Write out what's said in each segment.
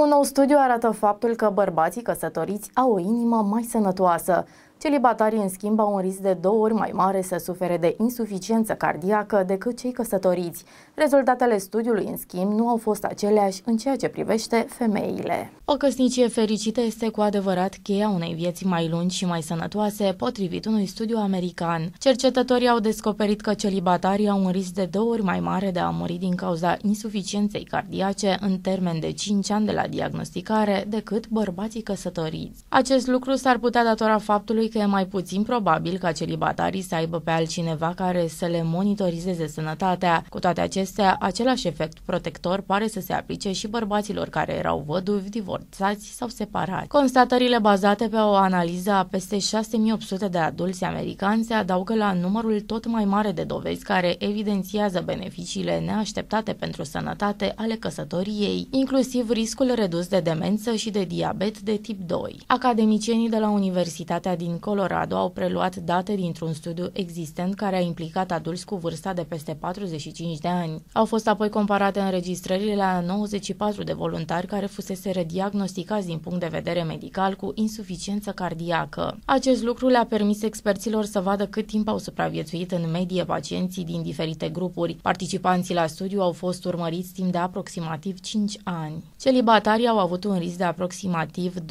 Un nou studiu arată faptul că bărbații căsătoriți au o inimă mai sănătoasă. Celibatarii, în schimb, au un risc de două ori mai mare să sufere de insuficiență cardiacă decât cei căsătoriți. Rezultatele studiului, în schimb, nu au fost aceleași în ceea ce privește femeile. O căsnicie fericită este cu adevărat cheia unei vieți mai lungi și mai sănătoase, potrivit unui studiu american. Cercetătorii au descoperit că celibatarii au un risc de două ori mai mare de a muri din cauza insuficienței cardiace în termen de 5 ani de la diagnosticare decât bărbații căsătoriți. Acest lucru s-ar putea datora faptului că e mai puțin probabil ca celibatarii să aibă pe altcineva care să le monitorizeze sănătatea. Cu toate acestea, același efect protector pare să se aplice și bărbaților care erau văduvi, divorțați sau separați. Constatările bazate pe o analiză a peste 6800 de adulți americani se adaugă la numărul tot mai mare de dovezi care evidențiază beneficiile neașteptate pentru sănătate ale căsătoriei, inclusiv riscul redus de demență și de diabet de tip 2. Academicienii de la Universitatea din Colorado au preluat date dintr-un studiu existent care a implicat adulți cu vârsta de peste 45 de ani. Au fost apoi comparate înregistrările la 94 de voluntari care fusese rediagnosticați din punct de vedere medical cu insuficiență cardiacă. Acest lucru le-a permis experților să vadă cât timp au supraviețuit în medie pacienții din diferite grupuri. Participanții la studiu au fost urmăriți timp de aproximativ 5 ani. Celibatarii au avut un risc de aproximativ 2,2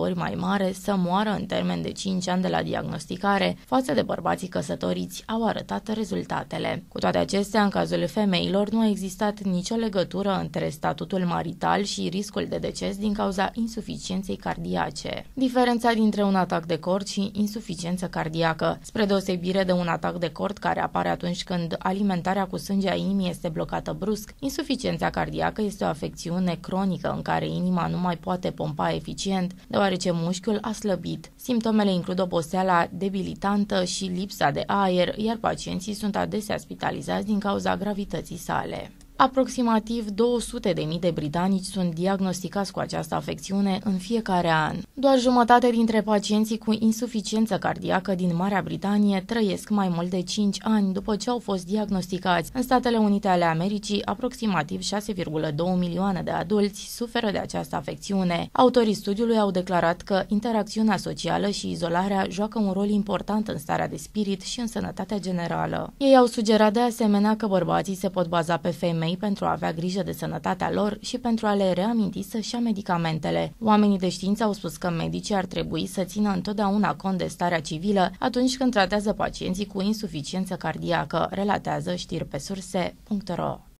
ori mai mare să moară în termen termen de 5 ani de la diagnosticare față de bărbații căsătoriți, au arătat rezultatele. Cu toate acestea, în cazul femeilor nu a existat nicio legătură între statutul marital și riscul de deces din cauza insuficienței cardiace. Diferența dintre un atac de cord și insuficiență cardiacă, spre deosebire de un atac de cord care apare atunci când alimentarea cu sânge a inimii este blocată brusc, insuficiența cardiacă este o afecțiune cronică în care inima nu mai poate pompa eficient, deoarece mușchiul a slăbit. Sim Simptomele includ oboseala debilitantă și lipsa de aer, iar pacienții sunt adesea spitalizați din cauza gravității sale. Aproximativ 200.000 de, de britanici sunt diagnosticați cu această afecțiune în fiecare an. Doar jumătate dintre pacienții cu insuficiență cardiacă din Marea Britanie trăiesc mai mult de 5 ani după ce au fost diagnosticați. În Statele Unite ale Americii, aproximativ 6,2 milioane de adulți suferă de această afecțiune. Autorii studiului au declarat că interacțiunea socială și izolarea joacă un rol important în starea de spirit și în sănătatea generală. Ei au sugerat de asemenea că bărbații se pot baza pe femei femei pentru a avea grijă de sănătatea lor și pentru a le reaminti să-și ia medicamentele. Oamenii de știință au spus că medicii ar trebui să țină întotdeauna cont de starea civilă atunci când tratează pacienții cu insuficiență cardiacă, relatează știri pe surse.ro.